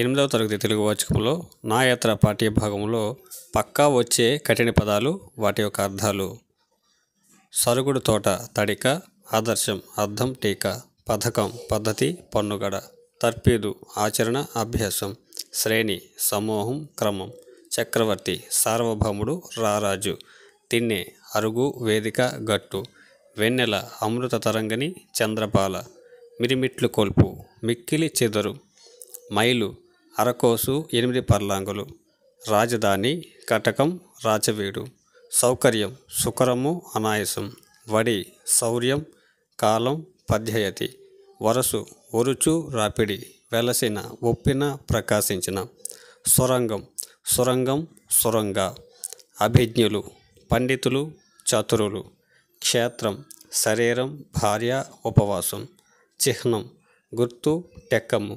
ఎనిమిదవ తరగతి తెలుగు వాచకంలో నా యాత్ర పాఠ్యభాగంలో పక్కా వచ్చే కఠిన పదాలు వాటి యొక్క అర్థాలు సరుగుడు తోట తడిక ఆదర్శం అర్థం టీక పథకం పద్ధతి పన్నుగడ తర్పీదు ఆచరణ అభ్యాసం శ్రేణి సమూహం క్రమం చక్రవర్తి సార్వభౌముడు రారాజు తిన్నె అరుగు వేదిక గట్టు వెన్నెల అమృత తరంగని చంద్రపాల మిరిమిట్లు కొల్పు మిక్కిలి చెదరు మైలు అరకోసు ఎనిమిది పర్లాంగులు రాజధాని కటకం రాచవీడు సౌకర్యం సుకరము అనాయసం వడి శౌర్యం కాలం పద్యయతి వరసు ఒరుచు రాపిడి వెలసిన ఒప్పిన ప్రకాశించిన సొరంగం సొరంగం సొరంగ అభిజ్ఞులు పండితులు చతురులు క్షేత్రం శరీరం భార్య ఉపవాసం చిహ్నం గుర్తు టెక్కము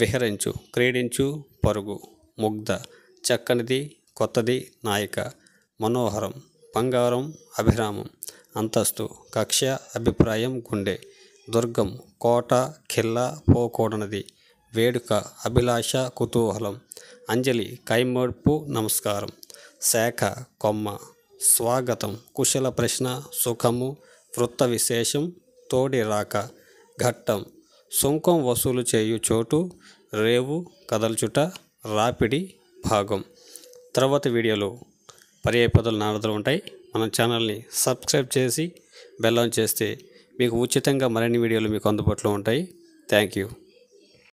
విహరించు క్రీడించు పరుగు ముగ్ధ చక్కనిది కొత్తది నాయిక మనోహరం బంగారం అభిరామం అంతస్తు కక్ష అభిప్రాయం గుండె దుర్గం కోట కిల్ల పోకూడనది వేడుక అభిలాష కుతూహలం అంజలి కైమర్పు నమస్కారం శాఖ కొమ్మ స్వాగతం కుశల ప్రశ్న సుఖము వృత్త విశేషం తోడి రాక ఘట్టం సుంకం వసూలు చేయు చోటు రేవు కదల్చుట రాపిడి భాగం తర్వాత వీడియోలో పర్యాయపదాలు నానదులు ఉంటాయి మన ఛానల్ని సబ్స్క్రైబ్ చేసి బెల్లం చేస్తే మీకు ఉచితంగా మరిన్ని వీడియోలు మీకు అందుబాటులో ఉంటాయి థ్యాంక్ యూ